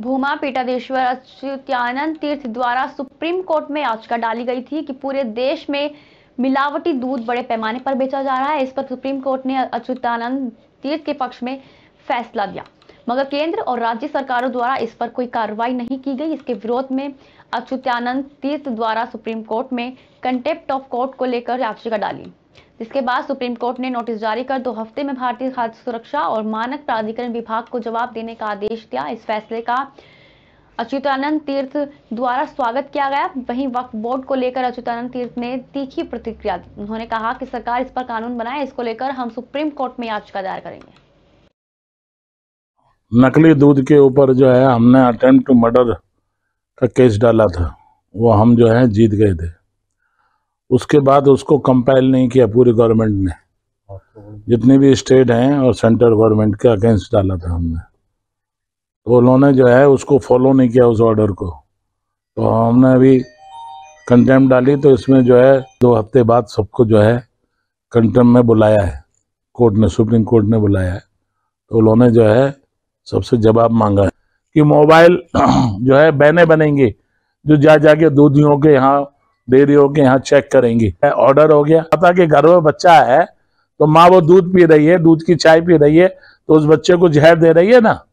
भूमा पीटादेश्वर अच्युत्यानंद तीर्थ द्वारा supreme court में याचिका डाली गई थी कि पूरे देश में मिलावटी दूध बड़े पैमाने पर बेचा जा रहा है इस पर सुप्रीम कोर्ट ने अच्युतानंद तीर्थ के पक्ष में फैसला दिया मगर केंद्र और राज्य सरकारों द्वारा इस पर कोई कार्रवाई नहीं की गई इसके विरोध में अच्युत्यानंद तीर्थ द्वारा सुप्रीम कोर्ट में कंटेप्ट ऑफ कोर्ट को लेकर याचिका डाली जिसके बाद सुप्रीम कोर्ट ने नोटिस जारी कर दो हफ्ते में भारतीय खाद्य सुरक्षा और मानक प्राधिकरण विभाग को जवाब देने का आदेश दिया इस फैसले का अच्युतानंद तीर्थ द्वारा स्वागत किया गया वहीं वक्त बोर्ड को लेकर अच्युतानंद तीर्थ ने तीखी प्रतिक्रिया दी उन्होंने कहा कि सरकार इस पर कानून बनाए इसको लेकर हम सुप्रीम कोर्ट में याचिका दायर करेंगे नकली दूध के ऊपर जो है हमने अटेम्प्ट टू मर्डर का केस डाला था वो हम जो है जीत गए थे उसके बाद उसको कंपाइल नहीं किया पूरी गवर्नमेंट ने जितने भी स्टेट हैं और सेंट्रल गवर्नमेंट के अगेंस्ट डाला था हमने तो उन्होंने जो है उसको फॉलो नहीं किया उस ऑर्डर को तो हमने अभी कंटेम डाली तो इसमें जो है दो हफ्ते बाद सबको जो है कंटेम में बुलाया है कोर्ट ने सुप्रीम कोर्ट ने बुलाया है तो उन्होंने जो है सबसे जवाब मांगा है कि मोबाइल जो है बहने बनेंगे जो जा जाके दूधियों के यहाँ डेयरियों के यहाँ चेक करेंगी ऑर्डर हो गया पता कि घर में बच्चा है तो माँ वो दूध पी रही है दूध की चाय पी रही है तो उस बच्चे को जहर दे रही है ना